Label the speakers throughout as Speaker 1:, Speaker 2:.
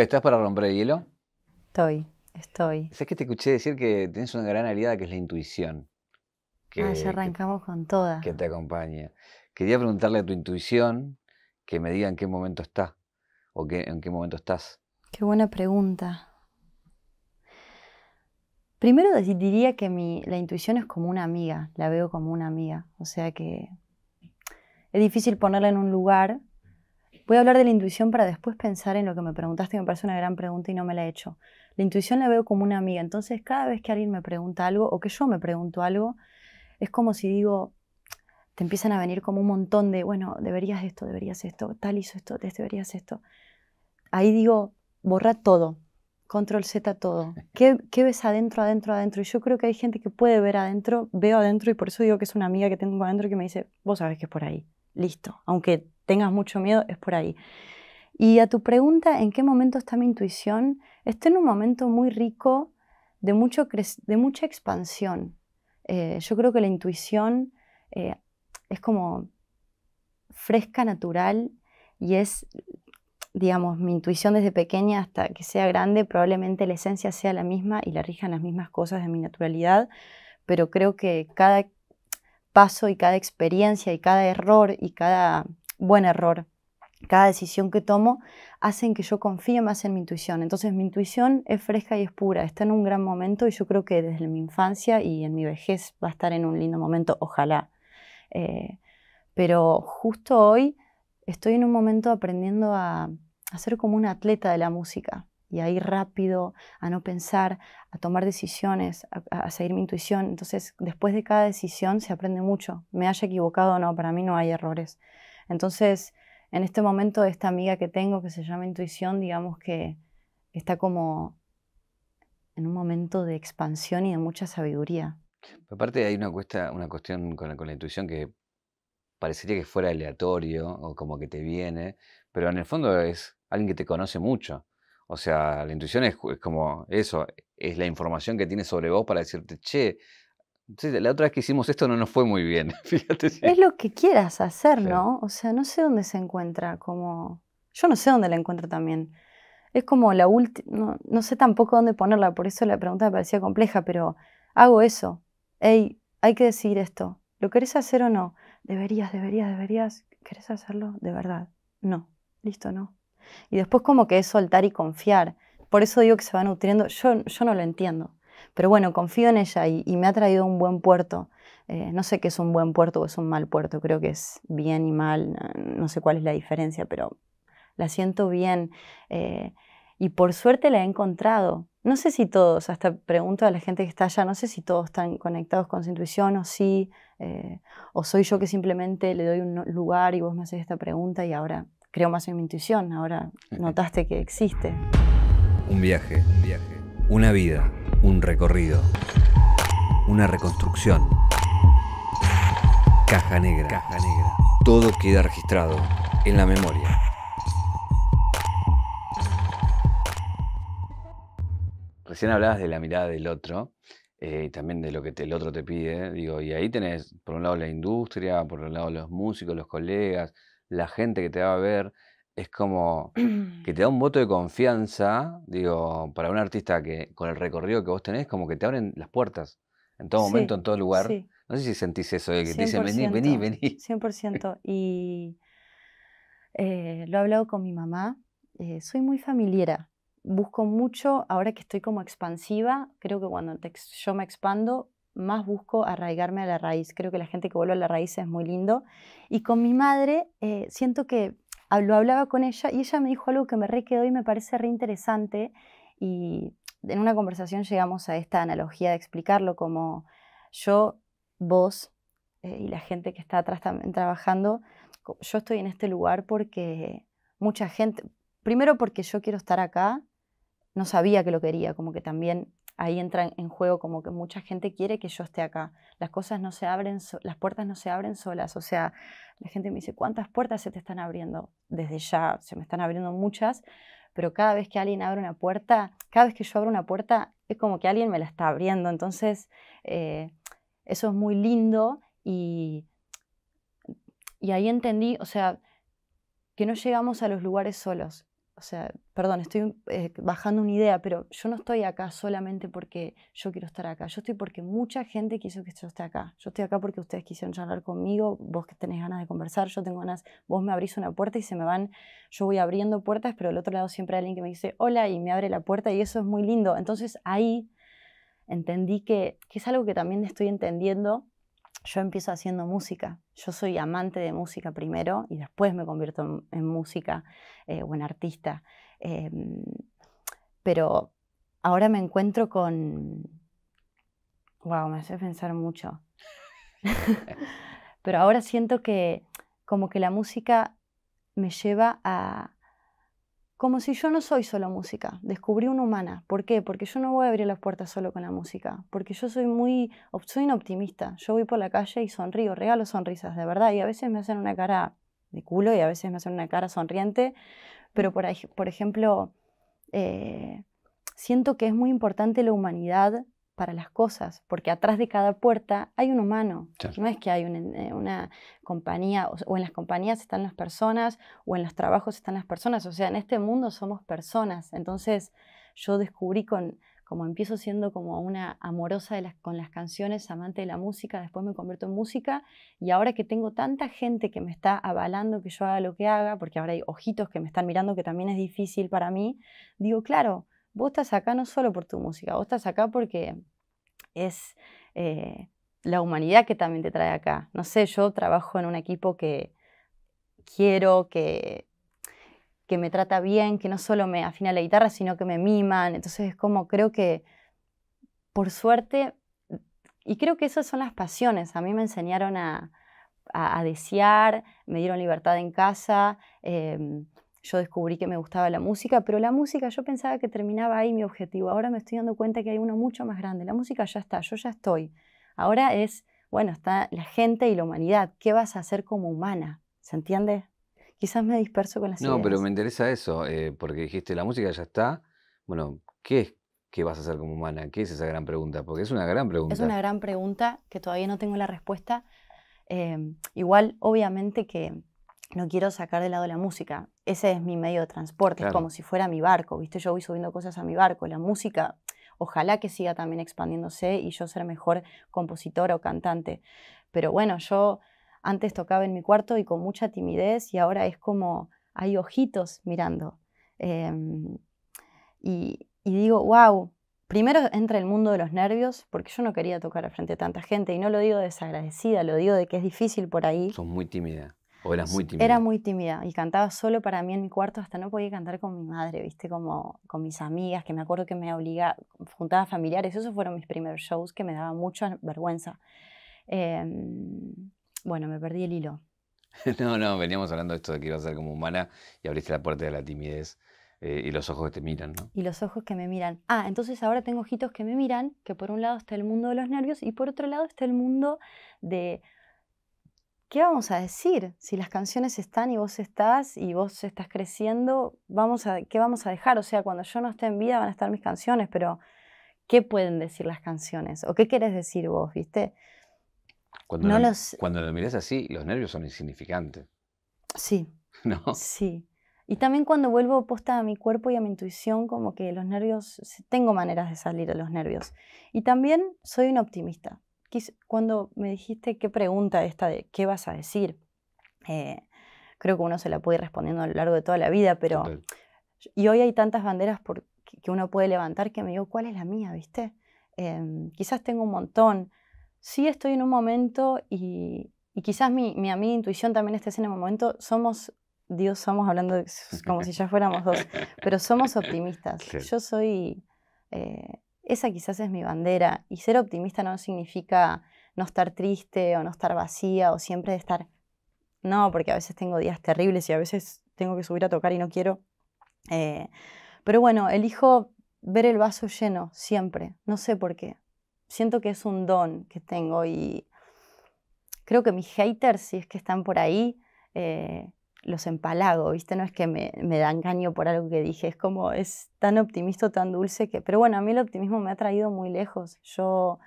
Speaker 1: ¿estás para romper el hielo?
Speaker 2: Estoy, estoy.
Speaker 1: ¿Sabes que te escuché decir que tienes una gran aliada que es la intuición?
Speaker 2: Que, ah, ya arrancamos con toda.
Speaker 1: Que te acompaña. Quería preguntarle a tu intuición que me diga en qué momento está o en qué momento estás.
Speaker 2: Qué buena pregunta. Primero diría que mi, la intuición es como una amiga, la veo como una amiga. O sea que es difícil ponerla en un lugar Voy a hablar de la intuición para después pensar en lo que me preguntaste, que me parece una gran pregunta y no me la he hecho. La intuición la veo como una amiga, entonces cada vez que alguien me pregunta algo o que yo me pregunto algo, es como si digo, te empiezan a venir como un montón de, bueno, deberías esto, deberías esto, tal hizo esto, deberías esto. Ahí digo, borra todo, control Z todo. ¿Qué, ¿Qué, ves adentro, adentro, adentro? Y yo creo que hay gente que puede ver adentro, veo adentro y por eso digo que es una amiga que tengo adentro que me dice, vos sabes que es por ahí, listo. Aunque tengas mucho miedo, es por ahí. Y a tu pregunta, ¿en qué momento está mi intuición? Estoy en un momento muy rico, de, mucho de mucha expansión. Eh, yo creo que la intuición eh, es como fresca, natural, y es, digamos, mi intuición desde pequeña hasta que sea grande, probablemente la esencia sea la misma y la rijan las mismas cosas de mi naturalidad, pero creo que cada paso y cada experiencia y cada error y cada buen error. Cada decisión que tomo hacen que yo confíe más en mi intuición. Entonces mi intuición es fresca y es pura, está en un gran momento y yo creo que desde mi infancia y en mi vejez va a estar en un lindo momento, ojalá. Eh, pero justo hoy estoy en un momento aprendiendo a, ser como un atleta de la música y a ir rápido, a no pensar, a tomar decisiones, a, a, seguir mi intuición. Entonces, después de cada decisión se aprende mucho. Me haya equivocado o no, para mí no hay errores. Entonces, en este momento, esta amiga que tengo que se llama Intuición, digamos que está como en un momento de expansión y de mucha sabiduría.
Speaker 1: Aparte hay una, una cuestión con la, intuición que parecería que fuera aleatorio o como que te viene, pero en el fondo es alguien que te conoce mucho. O sea, la intuición es, es como eso, es la información que tiene sobre vos para decirte, che, la otra vez que hicimos esto no nos fue muy bien, Es lo
Speaker 2: que quieras hacer, ¿no? O sea, no sé dónde se encuentra, como... Yo no sé dónde la encuentro también. Es como la última, no, sé tampoco dónde ponerla, por eso la pregunta me parecía compleja, pero hago eso. Hey, hay que decidir esto. ¿Lo querés hacer o no? Deberías, deberías, deberías. ¿Querés hacerlo? De verdad. No. Listo, no. Y después como que es soltar y confiar. Por eso digo que se va nutriendo. Yo, yo no lo entiendo. Pero bueno, confío en ella y, me ha traído un buen puerto. Eh, no sé qué es un buen puerto o es un mal puerto, creo que es bien y mal, no sé cuál es la diferencia, pero la siento bien. Eh, y por suerte la he encontrado. No sé si todos, hasta pregunto a la gente que está allá, no sé si todos están conectados con su intuición o sí, eh, o soy yo que simplemente le doy un lugar y vos me haces esta pregunta y ahora creo más en mi intuición, ahora notaste que existe.
Speaker 1: Un viaje, un viaje, una vida un recorrido, una reconstrucción. Caja negra. Todo queda registrado en la memoria. Recién hablabas de la mirada del otro eh, y también de lo que el otro te pide. Digo, y ahí tenés, por un lado, la industria, por otro lado, los músicos, los colegas, la gente que te va a ver es como que te da un voto de confianza, digo, para un artista que con el recorrido que vos tenés, como que te abren las puertas en todo momento, en todo lugar. No sé si sentís eso, de que te dicen, vení, vení, vení.
Speaker 2: 100%. Y eh, lo he hablado con mi mamá. Eh, soy muy familiera. Busco mucho, ahora que estoy como expansiva, creo que cuando yo me expando, más busco arraigarme a la raíz. Creo que la gente que vuelve a la raíz es muy lindo. Y con mi madre eh, siento que lo hablaba con ella y ella me dijo algo que me re quedó y me parece re interesante y en una conversación llegamos a esta analogía de explicarlo como yo, vos eh, y la gente que está atrás trabajando, yo estoy en este lugar porque mucha gente, primero porque yo quiero estar acá, no sabía que lo quería, como que también ahí entra en juego como que mucha gente quiere que yo esté acá. Las cosas no se abren, las puertas no se abren solas. O sea, la gente me dice, ¿cuántas puertas se te están abriendo? Desde ya se me están abriendo muchas, pero cada vez que alguien abre una puerta, cada vez que yo abro una puerta, es como que alguien me la está abriendo. Entonces, eh, eso es muy lindo y, y ahí entendí, o sea, que no llegamos a los lugares solos, o sea, perdón, estoy eh, bajando una idea, pero yo no estoy acá solamente porque yo quiero estar acá, yo estoy porque mucha gente quiso que yo esté acá, yo estoy acá porque ustedes quisieron charlar conmigo, vos que tenés ganas de conversar, yo tengo ganas, vos me abrís una puerta y se me van, yo voy abriendo puertas, pero al otro lado siempre hay alguien que me dice hola y me abre la puerta y eso es muy lindo, entonces ahí entendí que, que es algo que también estoy entendiendo yo empiezo haciendo música. Yo soy amante de música primero y después me convierto en, música eh, o en artista. Em, pero ahora me encuentro con... Wow, me hace pensar mucho. pero ahora siento que como que la música me lleva a, como si yo no soy solo música, descubrí una humana. ¿Por qué? Porque yo no voy a abrir las puertas solo con la música, porque yo soy muy, soy un optimista, yo voy por la calle y sonrío, regalo sonrisas, de verdad, y a veces me hacen una cara de culo y a veces me hacen una cara sonriente, pero por, por ejemplo, eh, siento que es muy importante la humanidad para las cosas, porque atrás de cada puerta hay un humano. No es que hay eh, una, compañía, o, en las compañías están las personas, o en los trabajos están las personas. O sea, en este mundo somos personas. Entonces, yo descubrí con, como empiezo siendo como una amorosa de las, con las canciones, amante de la música, después me convierto en música y ahora que tengo tanta gente que me está avalando que yo haga lo que haga, porque ahora hay ojitos que me están mirando que también es difícil para mí, digo, claro, vos estás acá no solo por tu música, vos estás acá porque es eh, la humanidad que también te trae acá. No sé, yo trabajo en un equipo que quiero, que, que me trata bien, que no solo me afina la guitarra, sino que me miman. Entonces es como, creo que por suerte, y creo que esas son las pasiones. A mí me enseñaron a, desear, me dieron libertad en casa. Em, yo descubrí que me gustaba la música, pero la música yo pensaba que terminaba ahí mi objetivo. Ahora me estoy dando cuenta que hay uno mucho más grande. La música ya está, yo ya estoy. Ahora es, bueno, está la gente y la humanidad. ¿Qué vas a hacer como humana? ¿Se entiende? Quizás me disperso con las no, No, pero me
Speaker 1: interesa eso, eh, porque dijiste, la música ya está. Bueno, ¿qué qué vas a hacer como humana? ¿Qué es esa gran pregunta? Porque es una gran pregunta. Es una gran
Speaker 2: pregunta que todavía no tengo la respuesta. Em, igual, obviamente que no quiero sacar de lado la música. Ese es mi medio de transporte, es como si fuera mi barco, ¿viste? Yo voy subiendo cosas a mi barco, la música, ojalá que siga también expandiéndose y yo ser mejor compositora o cantante. Pero bueno, yo antes tocaba en mi cuarto y con mucha timidez y ahora es como hay ojitos mirando. Em, y, digo, wow, primero entra el mundo de los nervios, porque yo no quería tocar frente a tanta gente y no lo digo desagradecida, lo digo de que es difícil por ahí. Son muy tímida.
Speaker 1: ¿O eras muy tímida? Era muy
Speaker 2: tímida y cantaba solo para mí en mi cuarto, hasta no podía cantar con mi madre, ¿viste? Como con mis amigas, que me acuerdo que me obligaba, juntaba familiares, esos fueron mis primeros shows que me daban mucha vergüenza. Em, bueno, me perdí el hilo.
Speaker 1: no, no, veníamos hablando de esto de que ibas a ser como humana y abriste la puerta de la timidez. Eh, y los ojos que te miran, ¿no?
Speaker 2: Y los ojos que me miran. Ah, entonces ahora tengo ojitos que me miran, que por un lado está el mundo de los nervios y por otro lado está el mundo de ¿qué vamos a decir? Si las canciones están y vos estás y vos estás creciendo, vamos a, ¿qué vamos a dejar? O sea, cuando yo no esté en vida van a estar mis canciones, pero ¿qué pueden decir las canciones? ¿O qué querés decir vos, viste?
Speaker 1: Cuando, lo, los... cuando así, los nervios son insignificantes.
Speaker 2: Sí. ¿No? Sí. Y también cuando vuelvo posta a mi cuerpo y a mi intuición, como que los nervios, tengo maneras de salir de los nervios. Y también soy un optimista cuando me dijiste qué pregunta esta de qué vas a decir, eh, creo que uno se la puede ir respondiendo a lo largo de toda la vida, pero... Y hoy hay tantas banderas que uno puede levantar que me digo, ¿cuál es la mía? ¿Viste? Em, quizás tengo un montón. Sí estoy en un momento y, quizás mi, mi, intuición también esté en un momento, somos, Dios, somos hablando como si ya fuéramos dos, pero somos optimistas. Yo soy, eh, esa quizás es mi bandera y ser optimista no significa no estar triste o no estar vacía o siempre estar, no, porque a veces tengo días terribles y a veces tengo que subir a tocar y no quiero. Eh, pero bueno, elijo ver el vaso lleno siempre, no sé por qué. Siento que es un don que tengo y creo que mis haters, si es que están por ahí, eh, los empalago, ¿viste? No es que me, da engaño por algo que dije, es como, es tan optimista, tan dulce que... Pero bueno, a mí el optimismo me ha traído muy lejos. Yo,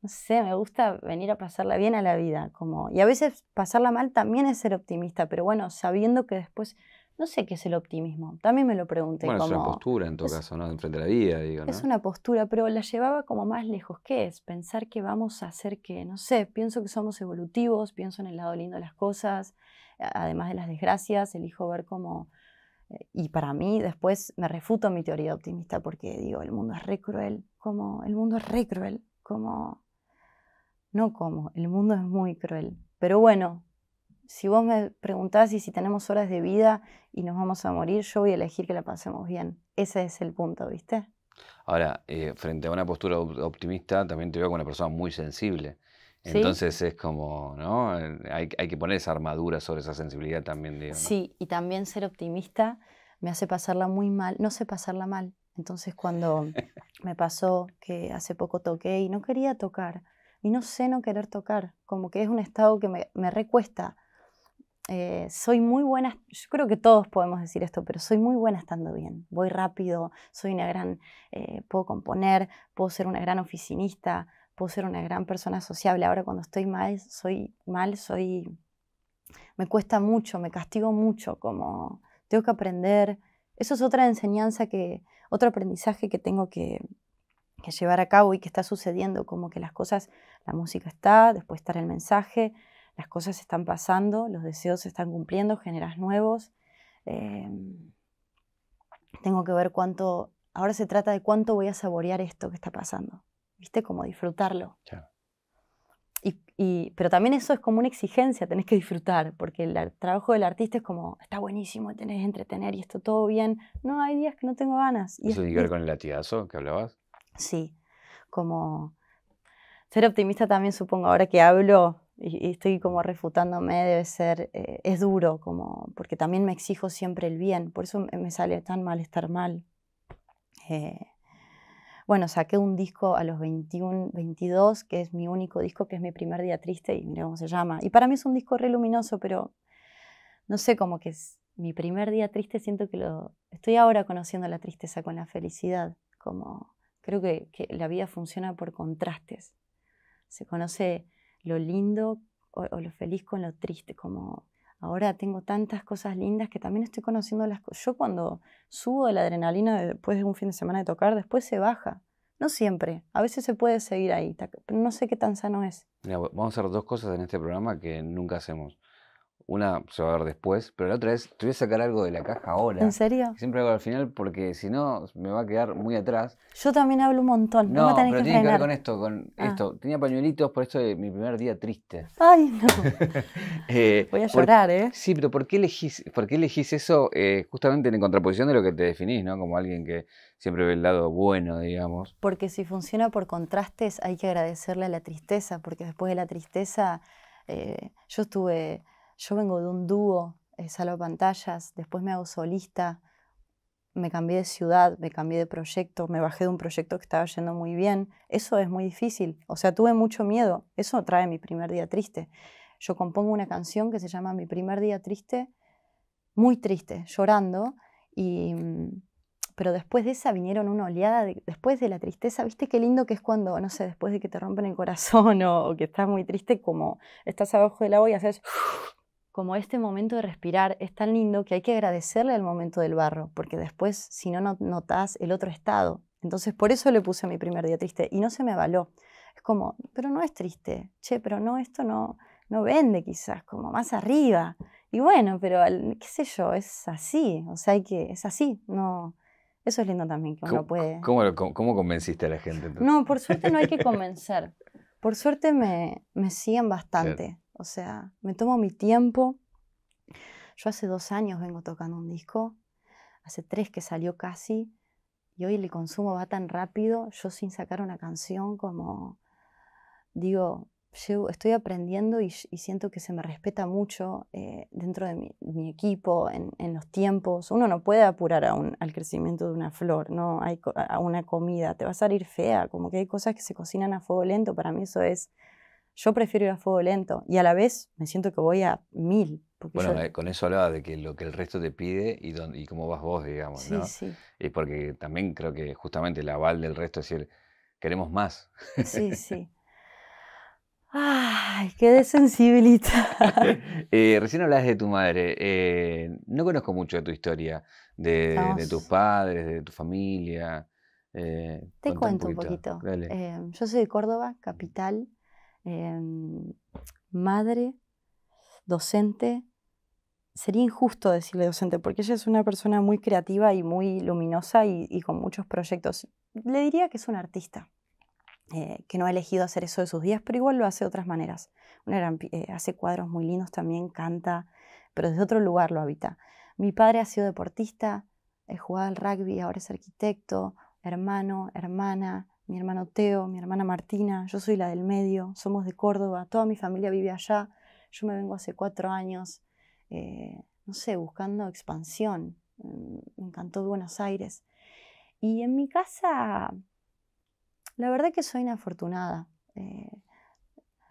Speaker 2: no sé, me gusta venir a pasarla bien a la vida, como... Y a veces pasarla mal también es ser optimista, pero bueno, sabiendo que después no sé qué es el optimismo. También me lo pregunté. Bueno, es una postura
Speaker 1: en todo caso, ¿no? Enfrente de la vida, digo. ¿no? Es una
Speaker 2: postura, pero la llevaba como más lejos. ¿Qué es? Pensar que vamos a hacer que, no sé, pienso que somos evolutivos, pienso en el lado lindo de las cosas, además de las desgracias, elijo ver cómo. Eh, y para mí, después me refuto mi teoría optimista porque digo, el mundo es re cruel, como el mundo es re cruel, como. No como, el mundo es muy cruel. Pero bueno, si vos me preguntás y si tenemos horas de vida y nos vamos a morir, yo voy a elegir que la pasemos bien. Ese es el punto, ¿viste?
Speaker 1: Ahora, eh, frente a una postura optimista, también te veo con una persona muy sensible. Entonces es como, ¿no? Hay, hay, que poner esa armadura sobre esa sensibilidad también. de. Sí,
Speaker 2: y también ser optimista me hace pasarla muy mal. No sé pasarla mal. Entonces cuando me pasó que hace poco toqué y no quería tocar, y no sé no querer tocar, como que es un estado que me, me recuesta eh, soy muy buena, yo creo que todos podemos decir esto, pero soy muy buena estando bien. Voy rápido, soy una gran, eh, puedo componer, puedo ser una gran oficinista, puedo ser una gran persona sociable. Ahora cuando estoy mal, soy mal, soy, me cuesta mucho, me castigo mucho, como tengo que aprender. Eso es otra enseñanza que, otro aprendizaje que tengo que, que llevar a cabo y que está sucediendo, como que las cosas, la música está, después está el mensaje, las cosas están pasando, los deseos se están cumpliendo, generas nuevos. Em, tengo que ver cuánto, ahora se trata de cuánto voy a saborear esto que está pasando, ¿viste? Como disfrutarlo. Y, pero también eso es como una exigencia, tenés que disfrutar, porque el, trabajo del artista es como, está buenísimo, tenés que entretener y esto todo bien. No, hay días que no tengo ganas. ¿Eso tiene que ver con el latigazo que hablabas? Sí, como ser optimista también supongo, ahora que hablo, y, estoy como mm. refutándome, debe ser, eh, es duro, como, porque también me exijo siempre el bien, por eso me sale tan mal estar mal. Eh, bueno, saqué un disco a los 21, 22, que es mi único disco, que es mi primer día triste, y mira cómo se llama. Y para mí es un disco re luminoso, pero no sé, cómo que es mi primer día triste, siento que lo... Estoy ahora conociendo la tristeza con la felicidad, como creo que la vida funciona por contrastes. Se conoce lo lindo o, lo feliz con lo triste, como ahora tengo tantas cosas lindas que también estoy conociendo las cosas. Yo cuando subo de la adrenalina después de un fin de semana de tocar, después se baja. No siempre, a veces se puede seguir ahí, pero no sé qué tan sano es.
Speaker 1: Mira, vamos a hacer dos cosas en este programa que nunca hacemos. Una se va a ver después, pero la otra es, te voy a sacar algo de la caja ahora. ¿En serio? Siempre hago al final porque si no me va a quedar muy atrás.
Speaker 2: Yo también hablo un montón. No, pero que tiene que ver con
Speaker 1: esto, con ah. esto. Tenía pañuelitos por esto de eh, mi primer día triste. Ay, no. Eh, voy a llorar, ¿eh? Sí, pero ¿por qué elegís, por qué elegís eso eh, justamente en contraposición de lo que te definís, ¿no? Como alguien que siempre ve el lado bueno, digamos.
Speaker 2: Porque si funciona por contrastes hay que agradecerle a la tristeza, porque después de la tristeza yo estuve yo vengo de un dúo, eh, salgo pantallas, después me hago solista, me cambié de ciudad, me cambié de proyecto, me bajé de un proyecto que estaba yendo muy bien. Eso es muy difícil. O sea, tuve mucho miedo. Eso trae mi primer día triste. Yo compongo una canción que se llama Mi primer día triste, muy triste, llorando. Y, mm, pero después de esa vinieron una oleada, después de la tristeza, viste qué lindo que es cuando, no sé, después de que te rompen el corazón o, o que estás muy triste, como estás abajo del agua y haces como este momento de respirar es tan lindo que hay que agradecerle al momento del barro, porque después, si no, notas el otro estado. Entonces, por eso le puse mi primer día triste y no se me avaló. Es como, pero no es triste, che, pero no, esto no, no vende quizás, como más arriba. Y bueno, pero qué sé yo, es así, o sea, hay que, es así, no, eso es lindo también, que uno puede...
Speaker 1: ¿Cómo, convenciste a la gente? No,
Speaker 2: por suerte no hay que convencer. Por suerte me, me siguen bastante. O sea, me tomo mi tiempo. Yo hace dos años vengo tocando un disco, hace tres que salió casi, y hoy el consumo va tan rápido, yo sin sacar una canción como, digo, yo estoy aprendiendo y, siento que se me respeta mucho eh, dentro de mi, equipo, en, los tiempos. Uno no puede apurar al crecimiento de una flor, no hay a una comida, te va a salir fea, como que hay cosas que se cocinan a fuego lento, para mí eso es yo prefiero ir a fuego lento y a la vez me siento que voy a mil. Bueno,
Speaker 1: eh, con eso hablaba de que lo que el resto te pide y, cómo vas vos, digamos, ¿no? Sí, Y porque también creo que justamente el aval del resto es decir, queremos más.
Speaker 2: Sí, sí. Ay, qué sensibilita.
Speaker 1: Eh, recién hablas de tu madre. Eh, no conozco mucho de tu historia, de, tus padres, de tu familia. Te cuento Un poquito.
Speaker 2: yo soy de Córdoba, capital. Em, madre, docente. Sería injusto decirle docente, porque ella es una persona muy creativa y muy luminosa y, con muchos proyectos. Le diría que es una artista, eh, que no ha elegido hacer eso de sus días, pero igual lo hace de otras maneras. Eh, hace cuadros muy lindos también, canta, pero desde otro lugar lo habita. Mi padre ha sido deportista, jugaba al rugby, ahora es arquitecto, hermano, hermana, mi hermano Teo, mi hermana Martina, yo soy la del medio, somos de Córdoba, toda mi familia vive allá, yo me vengo hace cuatro años, eh, no sé, buscando expansión, mm, me encantó Buenos Aires. Y en mi casa, la verdad que soy una afortunada. Eh,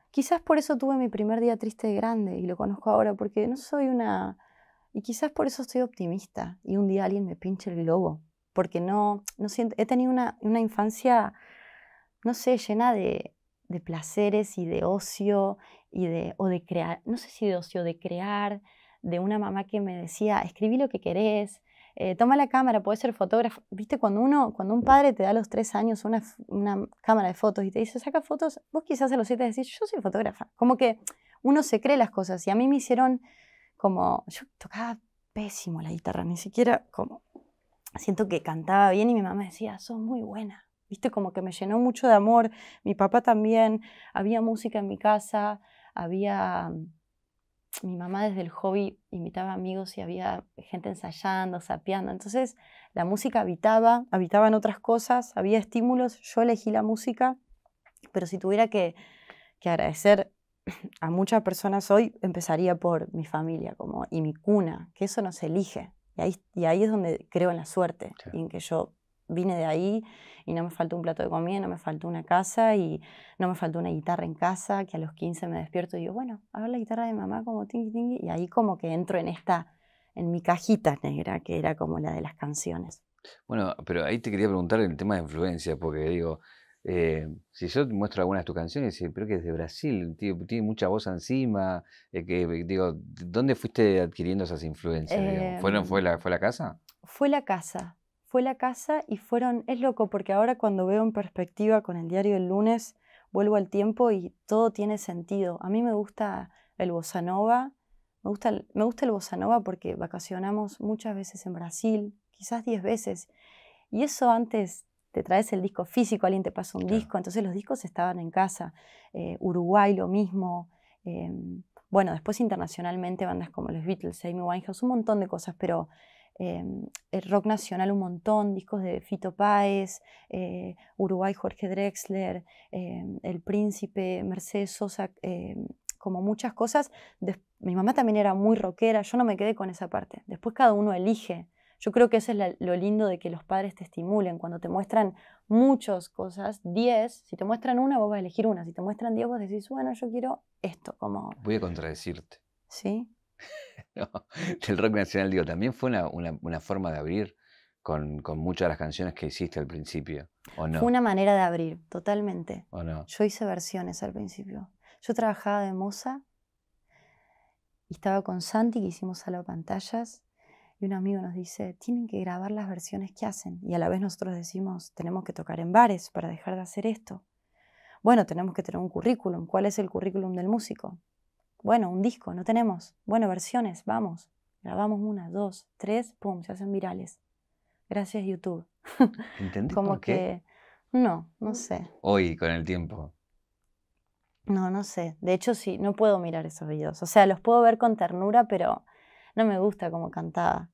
Speaker 2: quizás por eso tuve mi primer día triste grande y lo conozco ahora, porque no soy una... Y quizás por eso estoy optimista y un día alguien me pinche el globo, porque no, no siento, he tenido una, infancia, no sé, llena de, placeres y de ocio y de, o de crear, no sé si de ocio, de crear, de una mamá que me decía, escribí lo que querés, eh, toma la cámara, puedes ser fotógrafo. Viste, cuando uno, cuando un padre te da a los tres años una, una cámara de fotos y te dice, saca fotos, vos quizás a los siete decís, yo soy fotógrafa. Como que uno se cree las cosas y a mí me hicieron como, yo tocaba pésimo la guitarra, ni siquiera como siento que cantaba bien y mi mamá decía, sos muy buena. Viste, como que me llenó mucho de amor. Mi papá también. Había música en mi casa. Había... Mm, mi mamá desde el hobby invitaba amigos y había gente ensayando, sapeando. Entonces la música habitaba, habitaban otras cosas, había estímulos. Yo elegí la música, pero si tuviera que, que agradecer a muchas personas hoy, empezaría por mi familia como, y mi cuna, que eso se elige, y ahí, es donde creo en la suerte, y en que yo vine de ahí y no me faltó un plato de comida, no me faltó una casa y no me faltó una guitarra en casa, que a los 15 me despierto y digo, bueno, a ver la guitarra de mamá como tingui tingui, y ahí como que entro en esta, en mi cajita negra, que era como la de las canciones.
Speaker 1: Bueno, pero ahí te quería preguntar el tema de influencia, porque digo, eh, si yo te muestro algunas de tus canciones, creo que es de Brasil, tiene mucha voz encima. Eh, que, eh, digo, ¿dónde fuiste adquiriendo esas influencias? ¿Fueron, fue, em, la, ¿Fue la casa?
Speaker 2: Fue la casa. Fue la casa y fueron. Es loco porque ahora cuando veo en perspectiva con el diario el lunes, vuelvo al tiempo y todo tiene sentido. A mí me gusta el bossa nova. Me gusta me gusta el bossa nova porque vacacionamos muchas veces en Brasil, quizás 10 veces. Y eso antes te traes el disco físico, alguien te pasa un disco, entonces los discos estaban en casa. Eh, Uruguay lo mismo. Em, bueno, después internacionalmente bandas como los Beatles, Amy Winehouse, un montón de cosas, pero em, el rock nacional un montón, discos de Fito Páez, eh, Uruguay Jorge Drexler, em, El Príncipe, Mercedes Sosa, como muchas cosas. mi mamá también era muy rockera, yo no me quedé con esa parte. Después cada uno elige yo creo que eso es lo lindo de que los padres te estimulen. Cuando te muestran muchas cosas, 10, si te muestran una, vos vas a elegir una. Si te muestran 10, vos decís, bueno, yo quiero esto.
Speaker 1: como Voy a contradecirte. Sí. el rock nacional, digo, también fue una, forma de abrir con, muchas de las canciones que hiciste al principio, ¿o no? Fue una
Speaker 2: manera de abrir, totalmente. ¿O no? Yo hice versiones al principio. Yo trabajaba de moza y estaba con Santi, que hicimos a pantallas, y un amigo nos dice, tienen que grabar las versiones que hacen. Y a la vez nosotros decimos, tenemos que tocar en bares para dejar de hacer esto. Bueno, tenemos que tener un currículum. ¿Cuál es el currículum del músico? Bueno, un disco, no tenemos. Bueno, versiones, vamos. Grabamos una, dos, tres, pum, se hacen virales. Gracias YouTube.
Speaker 1: Como que
Speaker 2: no, no sé.
Speaker 1: Hoy con el tiempo.
Speaker 2: No, no sé. De hecho sí, no puedo mirar esos videos. O sea, los puedo ver con ternura, pero no me gusta cómo cantaba.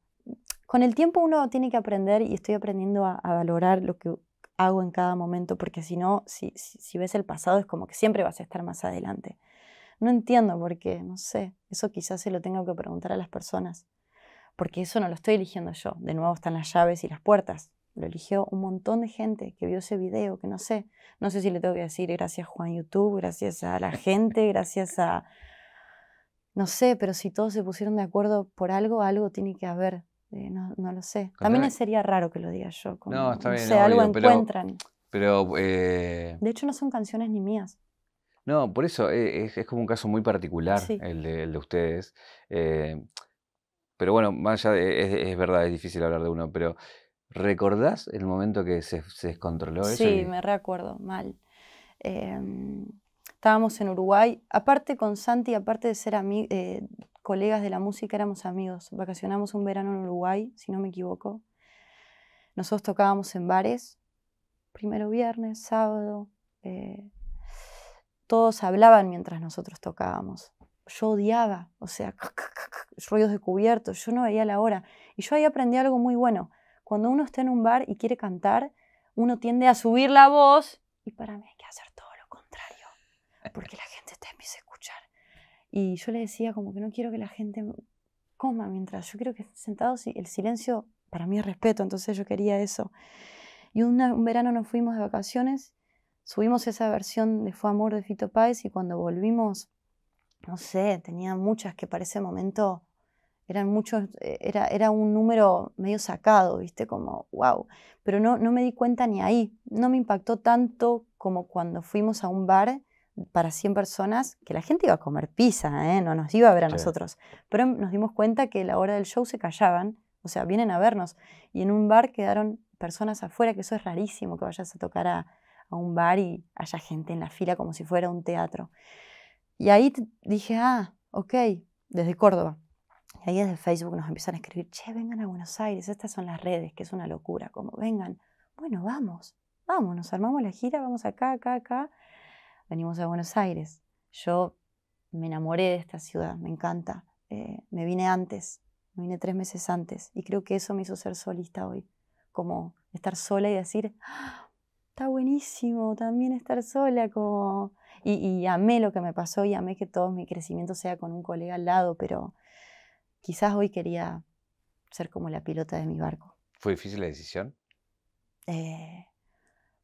Speaker 2: Con el tiempo uno tiene que aprender y estoy aprendiendo a, valorar lo que hago en cada momento, porque si no, si, ves el pasado es como que siempre vas a estar más adelante. No entiendo por qué, no sé, eso quizás se lo tengo que preguntar a las personas, porque eso no lo estoy eligiendo yo, de nuevo están las llaves y las puertas, lo eligió un montón de gente que vio ese video, que no sé, no sé si le tengo que decir gracias Juan YouTube, gracias a la gente, gracias a no sé, pero si todos se pusieron de acuerdo por algo, algo tiene que haber. Eh, no, lo sé. También sería raro que lo diga yo. no, está bien. algo encuentran.
Speaker 1: Pero. Eh,
Speaker 2: de hecho, no son canciones ni mías.
Speaker 1: No, por eso eh, es, como un caso muy particular el, de, ustedes. pero bueno, más allá de, es, verdad, es difícil hablar de uno, pero ¿recordás el momento que se, descontroló eso? Sí, me
Speaker 2: recuerdo mal. Em, estábamos en Uruguay, aparte con Santi, aparte de ser eh, colegas de la música, éramos amigos. Vacacionamos un verano en Uruguay, si no me equivoco. Nosotros tocábamos en bares, primero viernes, sábado. Eh, todos hablaban mientras nosotros tocábamos. Yo odiaba, o sea, ruidos de cubierto, yo no veía la hora. Y yo ahí aprendí algo muy bueno. Cuando uno está en un bar y quiere cantar, uno tiende a subir la voz y para mí porque la gente te empieza a escuchar. Y yo le decía como que no quiero que la gente coma mientras yo quiero que estén sentados y el silencio para mí es respeto, entonces yo quería eso. Y un verano nos fuimos de vacaciones, subimos esa versión de Fue Amor de Fito Páez y cuando volvimos, no sé, tenía muchas que para ese momento eran muchos, eh, era, era un número medio sacado, viste, como wow, pero no, no me di cuenta ni ahí, no me impactó tanto como cuando fuimos a un bar para 100 personas que la gente iba a comer pizza, ¿eh? no nos iba a ver a nosotros. Pero nos dimos cuenta que a la hora del show se callaban, o sea, vienen a vernos. Y en un bar quedaron personas afuera, que eso es rarísimo, que vayas a tocar a, a un bar y haya gente en la fila como si fuera un teatro. Y ahí dije, ah, ok, desde Córdoba. Y ahí desde Facebook nos empiezan a escribir, che, vengan a Buenos Aires, estas son las redes, que es una locura, como vengan. Bueno, vamos, vamos, nos armamos la gira, vamos acá, acá, acá venimos a Buenos Aires. Yo me enamoré de esta ciudad, me encanta. Eh, me vine antes, me vine tres meses antes y creo que eso me hizo ser solista hoy, como estar sola y decir, ¡Ah! está buenísimo también estar sola, Y, y, amé lo que me pasó y amé que todo mi crecimiento sea con un colega al lado, pero quizás hoy quería ser como la pilota de mi barco.
Speaker 1: ¿Fue difícil la decisión?
Speaker 2: Eh,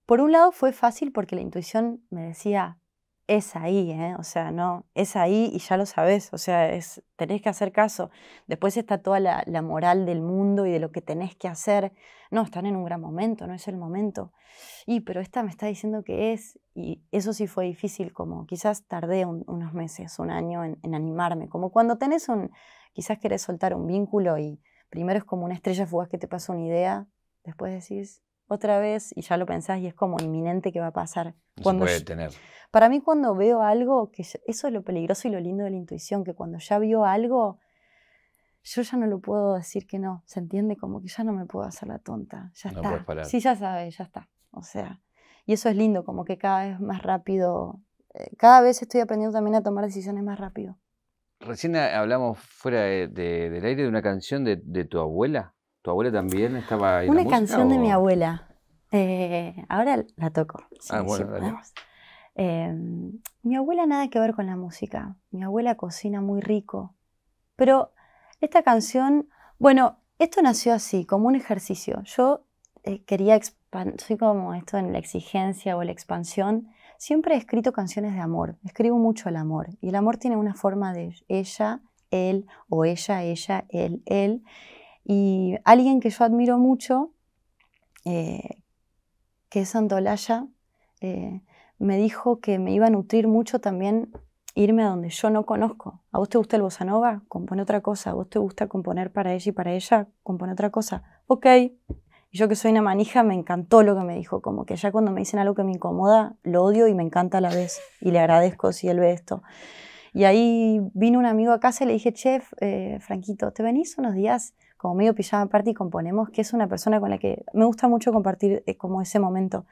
Speaker 2: por un lado fue fácil porque la intuición me decía, es ahí, ¿eh? o sea, no, es ahí y ya lo sabes, o sea, es, tenés que hacer caso. Después está toda la, moral del mundo y de lo que tenés que hacer. No, están en un gran momento, no es el momento. Y, pero esta me está diciendo que es, y eso sí fue difícil, como quizás tardé unos meses, un año en, en, animarme, como cuando tenés un, quizás querés soltar un vínculo y primero es como una estrella fugaz que te pasa una idea, después decís, otra vez y ya lo pensás y es como inminente que va a pasar. se puede Para mí cuando veo algo, que eso es lo peligroso y lo lindo de la intuición, que cuando ya vio algo, yo ya no lo puedo decir que no, ¿se entiende? Como que ya no me puedo hacer la tonta, ya no está. Parar. Sí, ya sabes, ya está. O sea, y eso es lindo, como que cada vez más rápido, eh, cada vez estoy aprendiendo también a tomar decisiones más rápido.
Speaker 1: Recién eh, hablamos fuera del aire de una canción de tu abuela. ¿Tu abuela también estaba Una canción de mi
Speaker 2: abuela. Eh, ahora la toco. Ah, em, mi abuela nada que ver con la música. Mi abuela cocina muy rico. Pero esta canción, bueno, esto nació así, como un ejercicio. Yo eh, quería, soy como esto en la exigencia o la expansión. Siempre he escrito canciones de amor. Escribo mucho el amor. Y el amor tiene una forma de ella, él o ella, ella, él, él. Y alguien que yo admiro mucho, eh, que es Andolaya, eh, me dijo que me iba a nutrir mucho también irme a donde yo no conozco. ¿A vos te gusta el bossa Compone otra cosa. ¿A vos te gusta componer para ella y para ella? Compone otra cosa. Ok. Y yo que soy una manija, me encantó lo que me dijo. Como que ya cuando me dicen algo que me incomoda, lo odio y me encanta a la vez. Y le agradezco si él ve esto. Y ahí vino un amigo a casa y le dije, chef, eh, Franquito, ¿te venís unos días? como medio pijama y componemos, que es una persona con la que me gusta mucho compartir eh, como ese momento.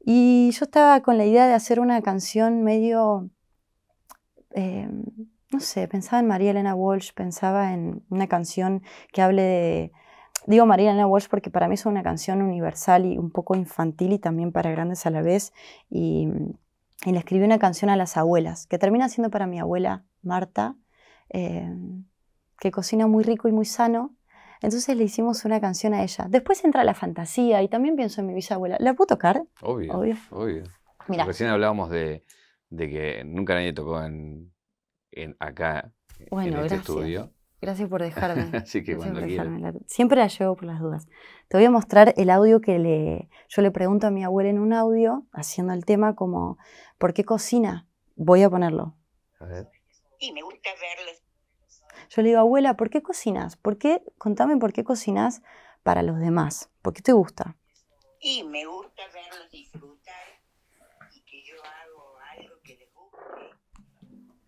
Speaker 2: Y yo estaba con la idea de hacer una canción medio, eh, no sé, pensaba en María Elena Walsh, pensaba en una canción que hable de, digo María Elena Walsh porque para mí es una canción universal y un poco infantil y también para grandes a la vez. Y, le escribí una canción a las abuelas, que termina siendo para mi abuela Marta. Eh, que cocina muy rico y muy sano. Entonces le hicimos una canción a ella. Después entra la fantasía y también pienso en mi bisabuela. ¿La puedo tocar? Obvio. Obvio.
Speaker 1: obvio. Recién hablábamos de, que nunca nadie tocó en, acá en este estudio. Gracias por dejarme. Así que cuando
Speaker 2: Siempre la llevo por las dudas. Te voy a mostrar el audio que le, yo le pregunto a mi abuela en un audio, haciendo el tema como, ¿por qué cocina? Voy a ponerlo.
Speaker 1: A ver. Y me gusta verlos
Speaker 2: yo le digo, abuela, ¿por qué cocinas? ¿Por qué? Contame por qué cocinas para los demás. ¿Por qué te gusta?
Speaker 1: Y me gusta
Speaker 2: verlos disfrutar y que yo hago algo que les guste.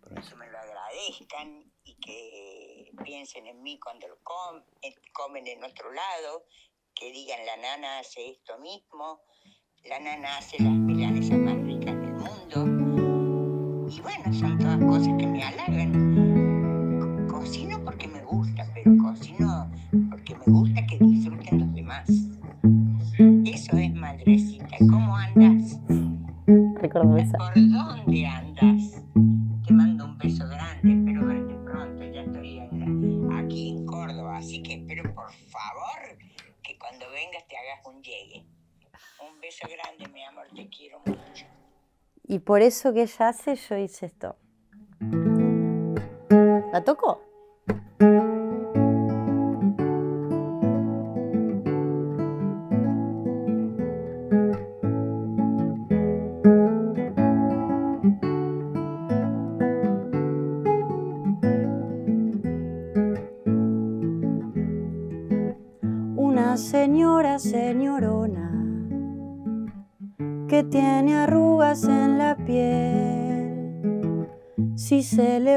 Speaker 2: Por eso me lo agradezcan y que piensen en mí cuando lo comen, en otro lado, que digan la nana hace esto mismo, la nana hace las milanesas más ricas del mundo. Y bueno, son todas cosas que me halagan. ¿Cómo andas? ¿Por dónde
Speaker 1: andas? Te mando un beso grande, espero verte pronto. Ya estoy aquí en Córdoba, así que espero por favor que cuando vengas te hagas un llegue. Un beso grande, mi amor, te quiero mucho.
Speaker 2: Y por eso que ella hace, yo hice esto. ¿La tocó?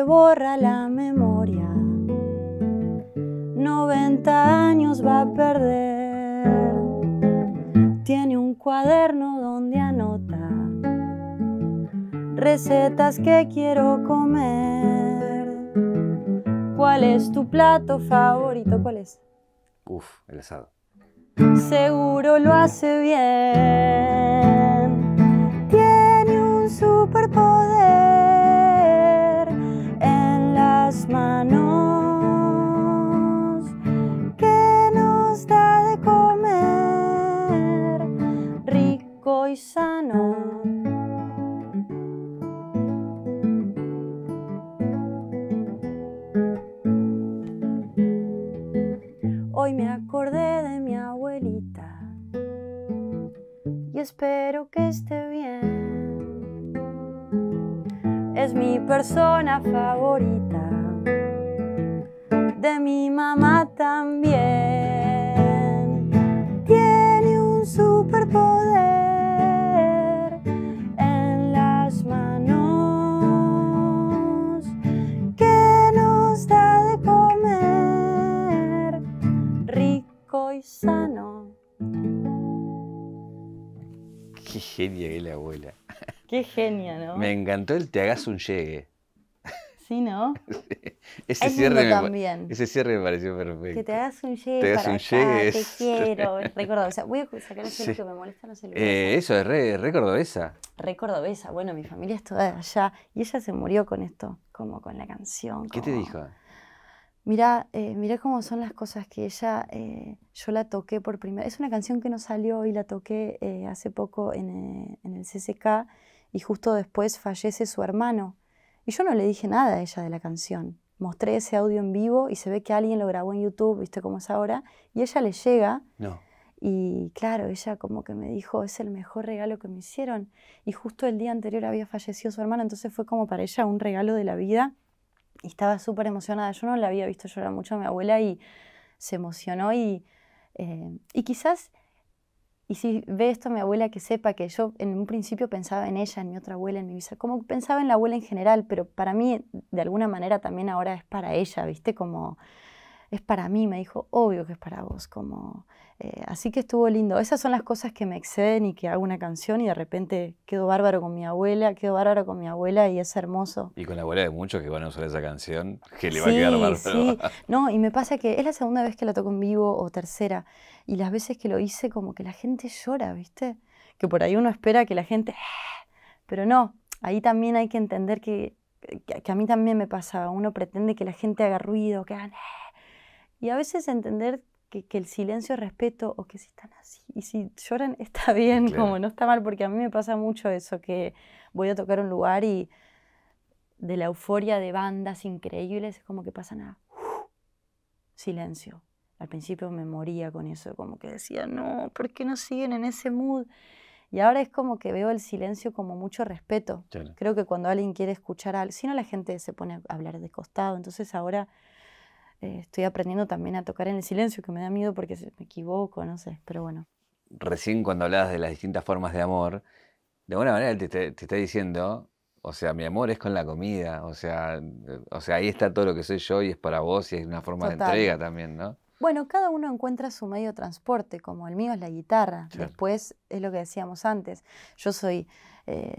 Speaker 2: borra la memoria. 90 años va a perder. Tiene un cuaderno donde anota recetas que quiero comer. ¿Cuál es tu plato favorito? ¿Cuál es?
Speaker 1: Uf, el asado.
Speaker 2: Seguro lo hace bien. Tiene un superpoder las manos que nos da de comer rico y sano. Hoy me acordé de mi abuelita y espero que esté bien es mi persona favorita de mi mamá también. Tiene un superpoder en las manos que nos da de comer rico y sano.
Speaker 1: Qué genia que la abuela.
Speaker 2: Qué genia, ¿no? Me
Speaker 1: encantó el te hagas un llegue. Sí, ¿no? ese, cierre me, ese cierre me pareció perfecto. Que te hagas un llegue. Te hagas un llegue. Te quiero.
Speaker 2: Recuerdo, o sea, voy a sacar el sí. que me molesta, no sé eh,
Speaker 1: Eso es re, recuerdo
Speaker 2: cordobesa. Bueno, mi familia es toda allá. Y ella se murió con esto, como con la canción. ¿Qué te dijo? Mirá, eh, cómo son las cosas que ella, eh, yo la toqué por primera Es una canción que no salió y la toqué eh, hace poco en, en, el CCK y justo después fallece su hermano y yo no le dije nada a ella de la canción. Mostré ese audio en vivo y se ve que alguien lo grabó en YouTube, viste cómo es ahora, y ella le llega. Y claro, ella como que me dijo, es el mejor regalo que me hicieron. Y justo el día anterior había fallecido su hermana, entonces fue como para ella un regalo de la vida. Y estaba súper emocionada. Yo no la había visto llorar mucho a mi abuela y se emocionó. Y, eh, y quizás y si ve esto mi abuela, que sepa que yo en un principio pensaba en ella, en mi otra abuela, en mi visa, como pensaba en la abuela en general, pero para mí de alguna manera también ahora es para ella, ¿viste? Como es para mí, me dijo, obvio que es para vos, como, eh, así que estuvo lindo. Esas son las cosas que me exceden y que hago una canción y de repente quedo bárbaro con mi abuela, quedo bárbaro con mi abuela y es hermoso.
Speaker 1: Y con la abuela de muchos que van a usar esa canción, que le va a quedar bárbaro. Sí,
Speaker 2: no, y me pasa que es la segunda vez que la toco en vivo o tercera y las veces que lo hice como que la gente llora, ¿viste? Que por ahí uno espera que la gente... Ah", pero no, ahí también hay que entender que, a mí también me pasa, uno pretende que la gente haga ruido, que hagan... Ah", y a veces entender que, el silencio es respeto o que si están así y si lloran está bien, como no está mal, porque a mí me pasa mucho eso, que voy a tocar un lugar y de la euforia de bandas increíbles es como que pasan a ¡uh! silencio. Al principio me moría con eso, como que decía, no, ¿por qué no siguen en ese mood? Y ahora es como que veo el silencio como mucho respeto. Creo que cuando alguien quiere escuchar algo, si no la gente se pone a hablar de costado, entonces ahora eh, estoy aprendiendo también a tocar en el silencio, que me da miedo porque me equivoco, no sé, pero bueno.
Speaker 1: Recién cuando hablabas de las distintas formas de amor, de alguna manera te, te, está diciendo, o sea, mi amor es con la comida, o sea, eh, o sea, ahí está todo lo que soy yo y es para vos y es una forma de entrega también, ¿no?
Speaker 2: Bueno, cada uno encuentra su medio de transporte, como el mío es la guitarra, después es lo que decíamos antes, yo soy eh,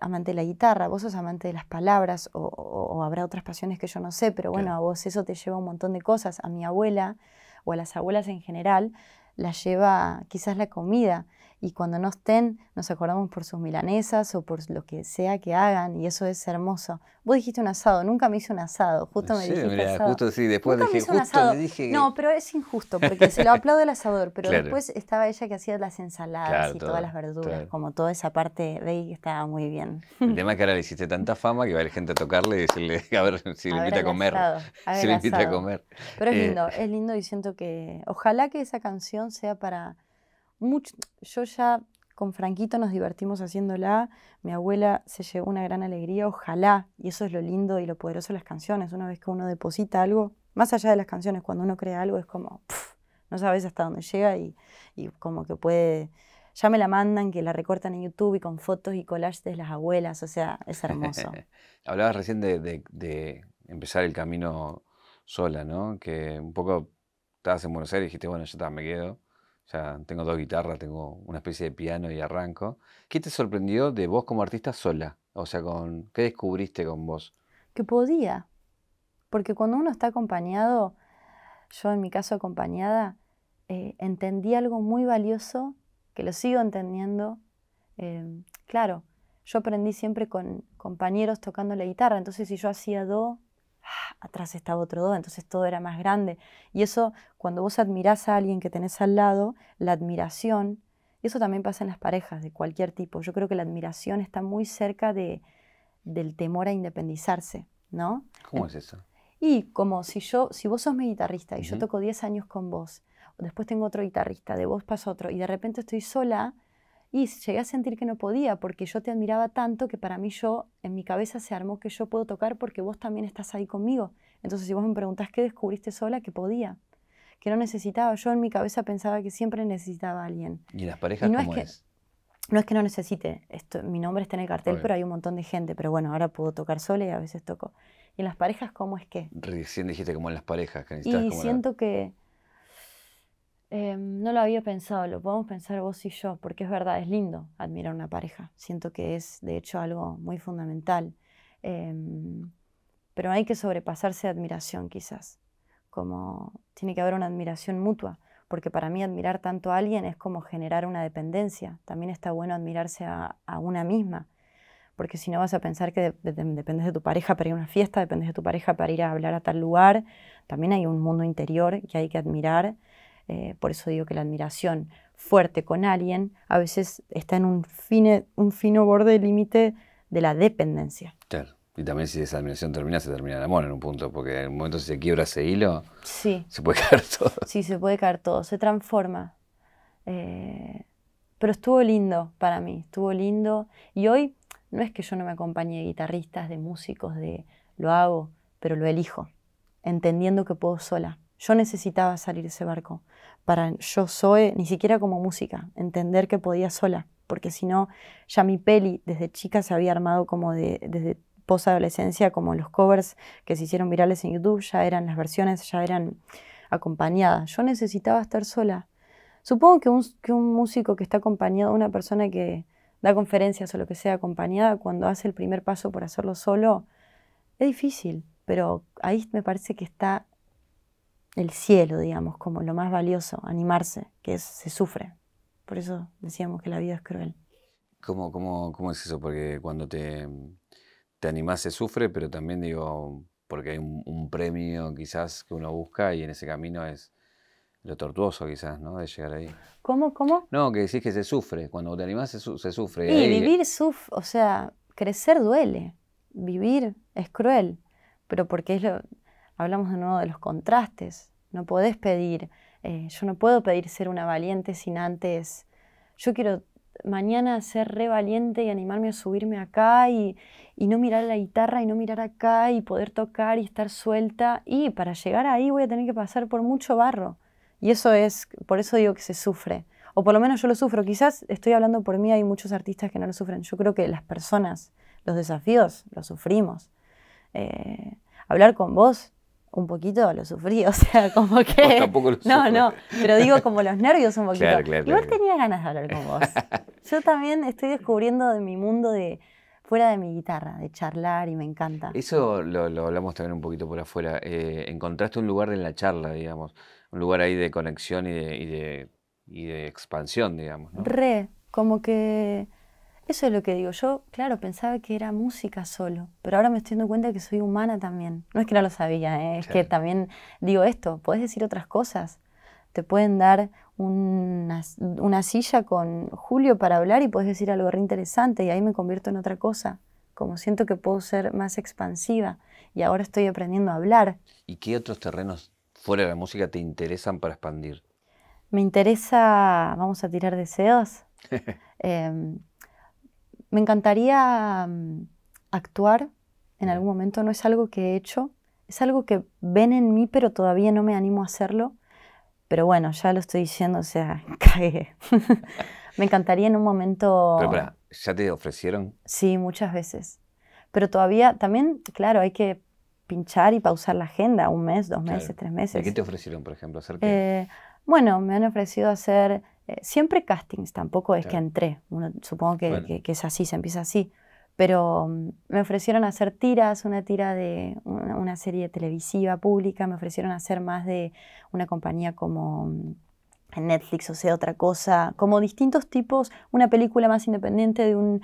Speaker 2: amante de la guitarra, vos sos amante de las palabras o, o, habrá otras pasiones que yo no sé, pero bueno, a vos eso te lleva un montón de cosas. A mi abuela o a las abuelas en general, la lleva quizás la comida y cuando no estén nos acordamos por sus milanesas o por lo que sea que hagan y eso es hermoso. Vos dijiste un asado, nunca me hice un asado, justo me dijiste Justo sí, después dije, justo Le dije No, pero es injusto porque se lo aplaudo el asador, pero después estaba ella que hacía las ensaladas y todas las verduras, como toda esa parte de ahí que estaba muy bien. El tema es que ahora le hiciste
Speaker 1: tanta fama que va a haber gente a tocarle y decirle a ver si le invita a comer. si le invita a comer. Pero es eh, lindo,
Speaker 2: es lindo y siento que ojalá que esa canción sea para mucho, yo ya con Franquito nos divertimos haciéndola, mi abuela se llevó una gran alegría, ojalá, y eso es lo lindo y lo poderoso de las canciones, una vez que uno deposita algo, más allá de las canciones, cuando uno crea algo es como, no sabes hasta dónde llega y, como que puede ya me la mandan, que la recortan en YouTube y con fotos y collages de las abuelas, o sea, es hermoso.
Speaker 1: Hablabas recién de, empezar el camino sola, ¿no? Que un poco estabas en Buenos Aires y dijiste, bueno, yo también me quedo. O sea, tengo dos guitarras, tengo una especie de piano y arranco. ¿Qué te sorprendió de vos como artista sola? O sea, con, ¿qué descubriste con vos?
Speaker 2: Que podía. Porque cuando uno está acompañado, yo en mi caso acompañada, eh, entendí algo muy valioso, que lo sigo entendiendo. Em, claro, yo aprendí siempre con compañeros tocando la guitarra, entonces si yo hacía do, atrás estaba otro dos, entonces todo era más grande. Y eso, cuando vos admirás a alguien que tenés al lado, la admiración, y eso también pasa en las parejas de cualquier tipo, yo creo que la admiración está muy cerca del temor a independizarse, ¿no? ¿Cómo es eso? Y como si yo, si vos sos mi guitarrista y yo toco 10 años con vos, después tengo otro guitarrista, de vos paso otro, y de repente estoy sola, y llegué a sentir que no podía porque yo te admiraba tanto que para mí yo, en mi cabeza se armó que yo puedo tocar porque vos también estás ahí conmigo. Entonces si vos me preguntás qué descubriste sola, que podía, que no necesitaba. Yo en mi cabeza pensaba que siempre necesitaba a alguien.
Speaker 1: ¿Y las parejas no cómo es?
Speaker 2: Que, No es que no necesite, esto, mi nombre está en el cartel, pero hay un montón de gente, pero bueno, ahora puedo tocar sola y a veces toco. ¿Y en las parejas cómo es que?
Speaker 1: Recién dijiste como en las parejas. Que y siento
Speaker 2: que Em, no lo había pensado, lo podemos pensar vos y yo, porque es verdad, es lindo admirar una pareja. Siento que es, de hecho, algo muy fundamental. Em, pero hay que sobrepasarse de admiración, quizás. Como tiene que haber una admiración mutua, porque para mí admirar tanto a alguien es como generar una dependencia. También está bueno admirarse a, una misma, porque si no vas a pensar que dependes de tu pareja para ir a una fiesta, dependes de tu pareja para ir a hablar a tal lugar. También hay un mundo interior que hay que admirar. Eh, por eso digo que la admiración fuerte con alguien a veces está en un, fine, un fino borde límite de la dependencia.
Speaker 1: Y también si esa admiración termina, se termina el amor en un punto, porque en un momento si se quiebra ese hilo, se puede caer todo.
Speaker 2: Sí, se puede caer todo, se transforma. Eh, pero estuvo lindo para mí, estuvo lindo. Y hoy no es que yo no me acompañe de guitarristas, de músicos, de lo hago, pero lo elijo, entendiendo que puedo sola. Yo necesitaba salir ese barco para yo soy, ni siquiera como música, entender que podía sola, porque si no, ya mi peli desde chica se había armado como de, desde posadolescencia, como los covers que se hicieron virales en YouTube, ya eran las versiones, ya eran acompañadas. Yo necesitaba estar sola. Supongo que un, que un músico que está acompañado, una persona que da conferencias o lo que sea acompañada, cuando hace el primer paso por hacerlo solo, es difícil, pero ahí me parece que está el cielo, digamos, como lo más valioso, animarse, que se sufre. Por eso decíamos que la vida es cruel.
Speaker 1: ¿Cómo, cómo es eso? Porque cuando te, te animás se sufre, pero también digo, porque hay un, premio quizás que uno busca y en ese camino es lo tortuoso quizás, ¿no? De llegar ahí.
Speaker 2: ¿Cómo, cómo?
Speaker 1: No, que decís que se sufre, cuando te animás se, sufre. y vivir
Speaker 2: sufre, o sea, crecer duele, vivir es cruel, pero porque es lo, hablamos de nuevo de los contrastes. No podés pedir, eh, yo no puedo pedir ser una valiente sin antes, yo quiero mañana ser re valiente y animarme a subirme acá y, no mirar la guitarra y no mirar acá y poder tocar y estar suelta. Y para llegar ahí voy a tener que pasar por mucho barro. Y eso es, por eso digo que se sufre. O por lo menos yo lo sufro. Quizás estoy hablando por mí, hay muchos artistas que no lo sufren. Yo creo que las personas, los desafíos, los sufrimos. Eh, hablar con vos un poquito lo sufrí, o sea, como que... no, no, pero digo como los nervios un poquito. Igual tenía ganas de hablar con vos. Yo también estoy descubriendo de mi mundo de fuera de mi guitarra, de charlar y me encanta.
Speaker 1: Eso lo, hablamos también un poquito por afuera. Eh, encontraste un lugar en la charla, digamos, un lugar ahí de conexión y de, y de, expansión, digamos.
Speaker 2: Re, como que... Eso es lo que digo. Yo, claro, pensaba que era música solo, pero ahora me estoy dando cuenta que soy humana también. No es que no lo sabía, ¿eh? es que también digo esto, puedes decir otras cosas. Te pueden dar una, silla con Julio para hablar y puedes decir algo re interesante y ahí me convierto en otra cosa. Como siento que puedo ser más expansiva y ahora estoy aprendiendo a hablar.
Speaker 1: ¿Y qué otros terrenos fuera de la música te interesan para expandir?
Speaker 2: Me interesa, vamos a tirar deseos. Em, me encantaría mm, actuar en algún momento, no es algo que he hecho, es algo que ven en mí, pero todavía no me animo a hacerlo. Pero bueno, ya lo estoy diciendo, o sea, cagué. me encantaría en un momento... Pero,
Speaker 1: ¿ya te ofrecieron?
Speaker 2: Sí, muchas veces. Pero todavía, también, claro, hay que pinchar y pausar la agenda, un mes, dos meses, tres meses. ¿Y qué
Speaker 1: te ofrecieron, por ejemplo? ¿Hacer eh,
Speaker 2: bueno, me han ofrecido hacer eh, siempre castings, tampoco es que entré, supongo que, es así, se empieza así, pero mm, me ofrecieron hacer tiras, una tira de una, serie televisiva pública, me ofrecieron hacer más de una compañía como... Mm, en Netflix, o sea, otra cosa, como distintos tipos, una película más independiente de un,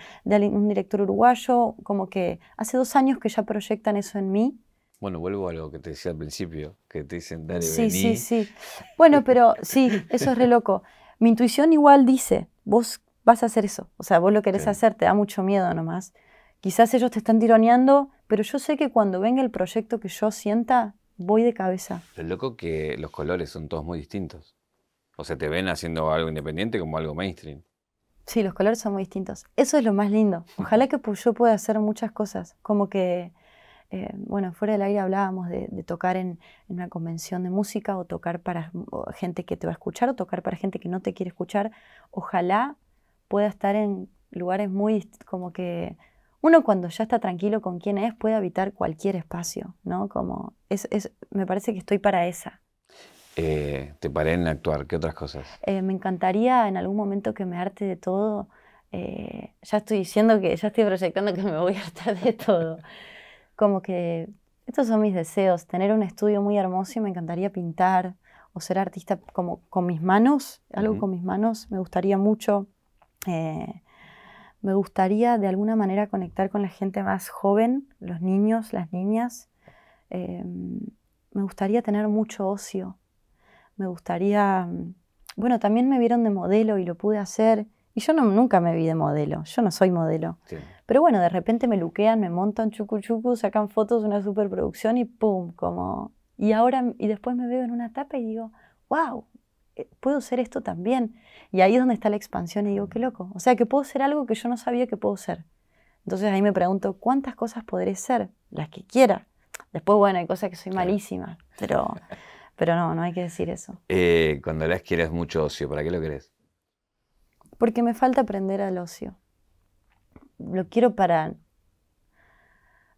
Speaker 2: director uruguayo, como que hace dos años que ya proyectan eso en mí.
Speaker 1: Bueno, vuelvo a lo que te decía al principio, que te dicen dale, Sí, sí, sí.
Speaker 2: Bueno, pero sí, eso es re loco. Mi intuición igual dice, vos vas a hacer eso, o sea, vos lo querés hacer, te da mucho miedo nomás. Quizás ellos te están tironeando, pero yo sé que cuando venga el proyecto que yo sienta, voy de cabeza.
Speaker 1: Lo loco que los colores son todos muy distintos. O sea, te ven haciendo algo independiente como algo mainstream.
Speaker 2: Sí, los colores son muy distintos. Eso es lo más lindo. Ojalá que yo pueda hacer muchas cosas. Como que eh, bueno, fuera del aire hablábamos de, tocar en, una convención de música o tocar para gente que te va a escuchar o tocar para gente que no te quiere escuchar. Ojalá pueda estar en lugares muy como que uno cuando ya está tranquilo con quién es puede habitar cualquier espacio, ¿no? Como me parece que estoy para esa.
Speaker 1: Eh, ¿Te paré en actuar? ¿Qué otras cosas?
Speaker 2: Eh, me encantaría en algún momento que me harte de todo. ya estoy diciendo que ya estoy proyectando que me voy a hartar de todo. como que estos son mis deseos, tener un estudio muy hermoso y me encantaría pintar o ser artista como con mis manos, algo con mis manos, me gustaría mucho. Eh, me gustaría de alguna manera conectar con la gente más joven, los niños, las niñas. Eh, me gustaría tener mucho ocio. Me gustaría, mm, bueno, también me vieron de modelo y lo pude hacer y yo nunca me vi de modelo, yo no soy modelo. Pero bueno, de repente me luquean, me montan chucu chucu, sacan fotos de una superproducción y pum, como... Y ahora, y después me veo en una etapa y digo, wow, eh, puedo ser esto también. Y ahí es donde está la expansión y digo, qué loco. O sea, que puedo ser algo que yo no sabía que puedo ser. Entonces ahí me pregunto, ¿cuántas cosas podré ser? Las que quiera. Después, bueno, hay cosas que soy malísima, pero, pero no, no hay que decir eso.
Speaker 1: Eh, cuando las quieres mucho ocio. ¿Para qué lo querés?
Speaker 2: porque me falta aprender al ocio. Lo quiero para,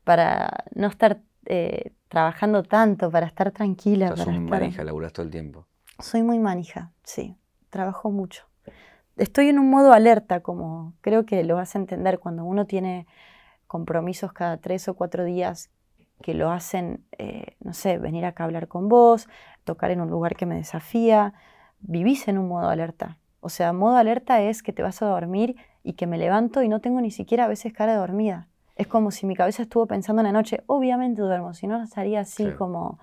Speaker 2: para no estar eh, trabajando tanto, para estar tranquila. Sos muy manija, todo el tiempo. Soy muy manija, sí. Trabajo mucho. Estoy en un modo alerta, como creo que lo vas a entender cuando uno tiene compromisos cada tres o cuatro días que lo hacen, eh, no sé, venir acá a hablar con vos, tocar en un lugar que me desafía. Vivís en un modo alerta o sea, modo alerta es que te vas a dormir y que me levanto y no tengo ni siquiera a veces cara de dormida. Es como si mi cabeza estuvo pensando en la noche. Obviamente duermo, si no estaría así como...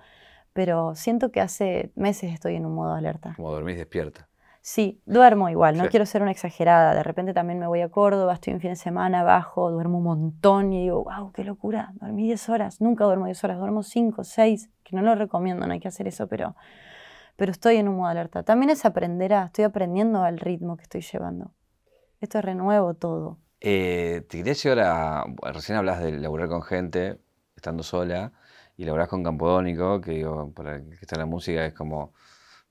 Speaker 2: Pero siento que hace meses estoy en un modo alerta.
Speaker 1: Como dormís despierta.
Speaker 2: Sí, duermo igual, no quiero ser una exagerada. De repente también me voy a Córdoba, estoy un fin de semana, abajo, duermo un montón y digo, wow, qué locura, dormí 10 horas. Nunca duermo 10 horas, duermo 5, 6, que no lo recomiendo, no hay que hacer eso, pero pero estoy en un modo alerta. También es aprender a, estoy aprendiendo al ritmo que estoy llevando. Esto es renuevo todo.
Speaker 1: Eh, te quería la recién hablas de laburar con gente, estando sola, y laburás con Campodónico, que digo, para que está en la música es como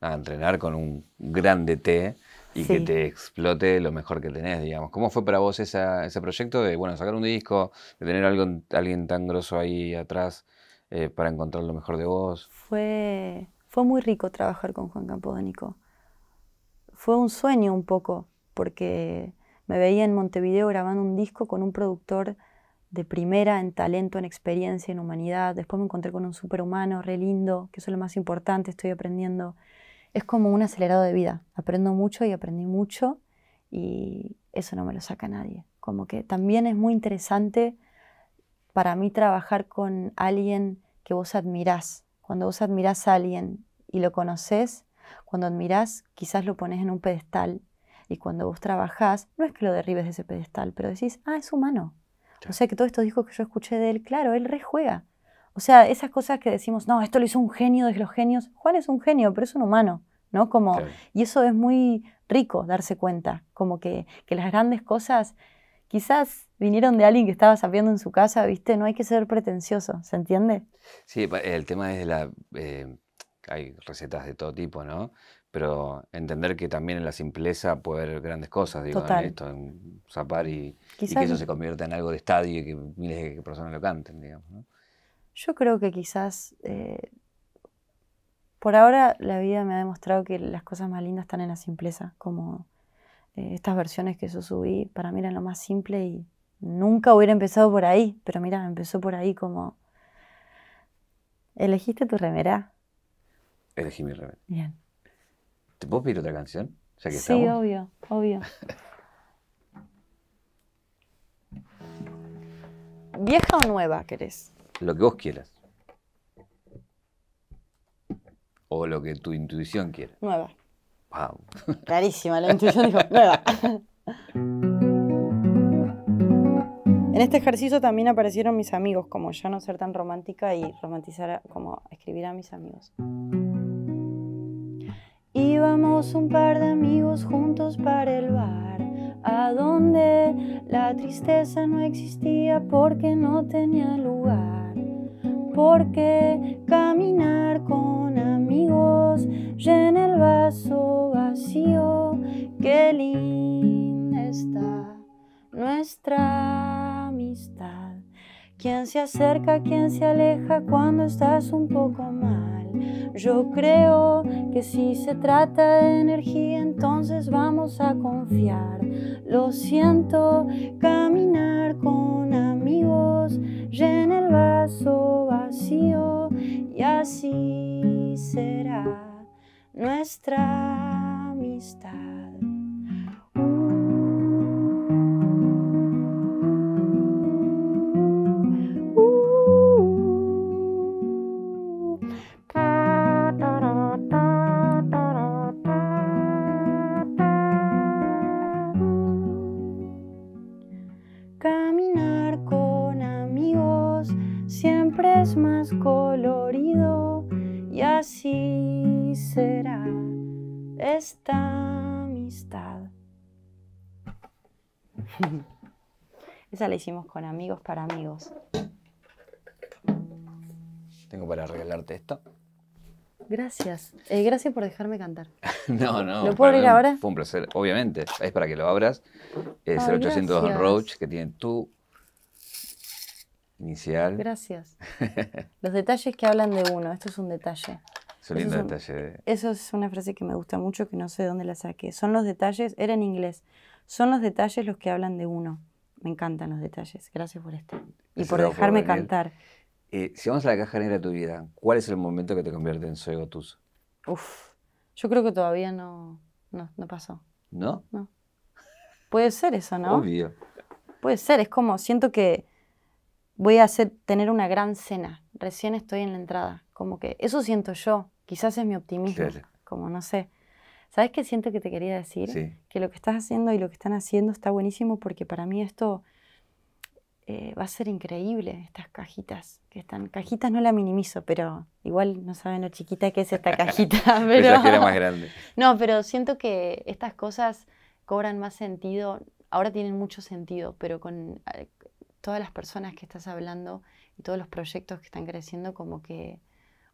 Speaker 1: entrenar con un grande té y que te explote lo mejor que tenés, digamos. ¿Cómo fue para vos ese proyecto de, bueno, sacar un disco, de tener algo, alguien tan grosso ahí atrás eh, para encontrar lo mejor de vos?
Speaker 2: Fue fue muy rico trabajar con Juan Campodónico. Fue un sueño un poco, porque me veía en Montevideo grabando un disco con un productor de primera en talento, en experiencia, en humanidad. Después me encontré con un superhumano re lindo, que eso es lo más importante, estoy aprendiendo. Es como un acelerado de vida. Aprendo mucho y aprendí mucho y eso no me lo saca nadie. Como que también es muy interesante para mí trabajar con alguien que vos admirás. Cuando vos admirás a alguien y lo conoces, cuando admirás, quizás lo pones en un pedestal y cuando vos trabajás, no es que lo derribes de ese pedestal, pero decís, ah, es humano. O sea que todo esto dijo que yo escuché de él, claro, él rejuega. O sea, esas cosas que decimos, no, esto lo hizo un genio de los genios. Juan es un genio, pero es un humano, ¿no? Como, Y eso es muy rico darse cuenta, como que, que las grandes cosas quizás vinieron de alguien que estaba sabiendo en su casa, ¿viste? No hay que ser pretencioso, ¿se entiende?
Speaker 1: Sí, el tema es de la eh, hay recetas de todo tipo, ¿no? Pero entender que también en la simpleza puede haber grandes cosas, digo, en ¿eh? esto, en zapar y, que eso se convierta en algo de estadio y que miles de personas lo canten, digamos, ¿no?
Speaker 2: Yo creo que quizás, eh, por ahora la vida me ha demostrado que las cosas más lindas están en la simpleza, como eh, estas versiones que yo subí, para mí eran lo más simple y nunca hubiera empezado por ahí, pero mira, empezó por ahí como, elegiste tu remera,
Speaker 1: elegí mi rebelde. Bien. ¿Te puedo pedir otra canción? sí, obvio,
Speaker 2: obvio. ¿Vieja o nueva querés?
Speaker 1: Lo que vos quieras. O lo que tu intuición quiera. Nueva. Wow.
Speaker 2: Clarísima, la intuición dijo, nueva. En este ejercicio también aparecieron mis amigos, como yo no ser tan romántica y romantizar, como escribir a mis amigos íbamos un par de amigos juntos para el bar, a donde la tristeza no existía porque no tenía lugar. Porque caminar con amigos llena el vaso vacío, qué linda está nuestra amistad. Quien se acerca, quien se aleja cuando estás un poco mal yo creo que si se trata de energía, entonces vamos a confiar. Lo siento, caminar con amigos, llena el vaso vacío y así será nuestra amistad. y así será esta amistad. Esa la hicimos con amigos para amigos.
Speaker 1: Tengo para regalarte esto.
Speaker 2: Gracias. Eh, gracias por dejarme cantar. no, no. ¿Lo puedo abrir ahora?
Speaker 1: Fue un placer, obviamente. Es para que lo abras. Es el 802 Roach, que tiene tú inicial. Gracias.
Speaker 2: Los detalles que hablan de uno, esto es un detalle. Es un lindo es detalle. ¿eh? Eso es una frase que me gusta mucho, que no sé dónde la saqué. Son los detalles, era en inglés, son los detalles los que hablan de uno. Me encantan los detalles. Gracias por este. Y por dejarme cantar.
Speaker 1: Eh, si vamos a la caja negra de tu vida, ¿cuál es el momento que te convierte en Soy egotus?
Speaker 2: Uf, yo creo que todavía no, no, no pasó. ¿No? No. Puede ser eso, ¿no? Obvio. Puede ser, es como, siento que voy a tener una gran cena, recién estoy en la entrada, como que eso siento yo, quizás es mi optimismo, como no sé. ¿Sabes qué siento que te quería decir? Que lo que estás haciendo y lo que están haciendo está buenísimo porque para mí esto eh, va a ser increíble, estas cajitas que están. Cajitas no la minimizo, pero igual no saben lo chiquita que es esta cajita. pero que más grande. No, pero siento que estas cosas cobran más sentido, ahora tienen mucho sentido, pero con, eh, todas las personas que estás hablando y todos los proyectos que están creciendo, como que,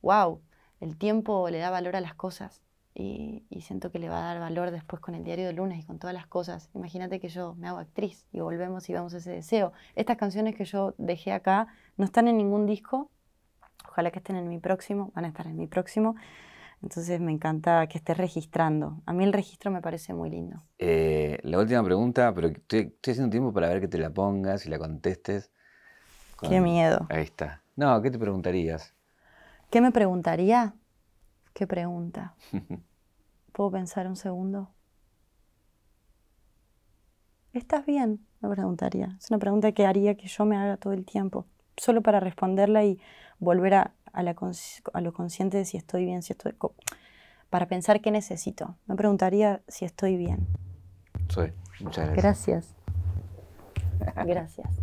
Speaker 2: wow, el tiempo le da valor a las cosas y, siento que le va a dar valor después con el diario de lunes y con todas las cosas. Imagínate que yo me hago actriz y volvemos y vamos a ese deseo. Estas canciones que yo dejé acá no están en ningún disco, ojalá que estén en mi próximo, van a estar en mi próximo. Entonces me encanta que estés registrando. A mí el registro me parece muy lindo.
Speaker 1: Eh, la última pregunta, pero estoy, haciendo tiempo para ver que te la pongas y la contestes. Qué miedo. Ahí está. No, ¿qué te preguntarías?
Speaker 2: ¿Qué me preguntaría? ¿Qué pregunta? ¿Puedo pensar un segundo? ¿Estás bien? Me preguntaría. Es una pregunta que haría que yo me haga todo el tiempo, solo para responderla y volver a a, lo consciente de si estoy bien, si estoy... para pensar qué necesito. Me preguntaría si estoy bien. Sí, muchas gracias. Gracias. Gracias.